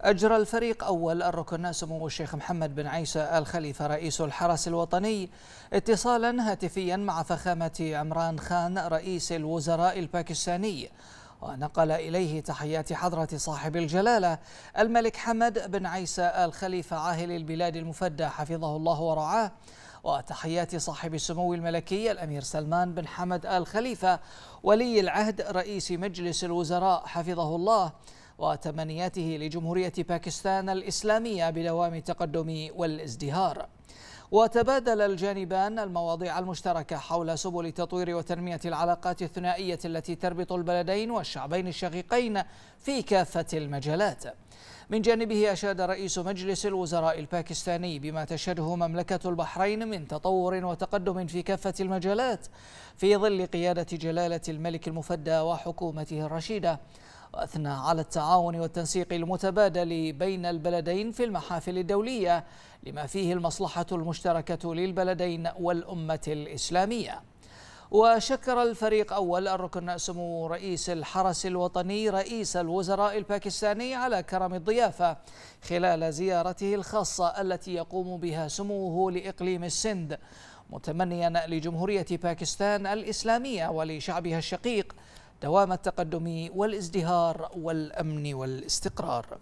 أجرى الفريق أول الركن سمو الشيخ محمد بن عيسى الخليفة رئيس الحرس الوطني اتصالا هاتفيا مع فخامة عمران خان رئيس الوزراء الباكستاني ونقل إليه تحيات حضرة صاحب الجلالة الملك حمد بن عيسى الخليفة عاهل البلاد المفدى حفظه الله ورعاه وتحيات صاحب السمو الملكي الأمير سلمان بن حمد آل خليفة ولي العهد رئيس مجلس الوزراء حفظه الله وتمنياته لجمهورية باكستان الإسلامية بدوام التقدم والازدهار وتبادل الجانبان المواضيع المشتركة حول سبل تطوير وتنمية العلاقات الثنائية التي تربط البلدين والشعبين الشقيقين في كافة المجالات من جانبه أشاد رئيس مجلس الوزراء الباكستاني بما تشهده مملكة البحرين من تطور وتقدم في كافة المجالات في ظل قيادة جلالة الملك المفدى وحكومته الرشيدة وأثنى على التعاون والتنسيق المتبادل بين البلدين في المحافل الدولية لما فيه المصلحة المشتركة للبلدين والأمة الإسلامية وشكر الفريق أول الركن سمو رئيس الحرس الوطني رئيس الوزراء الباكستاني على كرم الضيافة خلال زيارته الخاصة التي يقوم بها سموه لإقليم السند متمنيا لجمهورية باكستان الإسلامية ولشعبها الشقيق دوام التقدم والازدهار والامن والاستقرار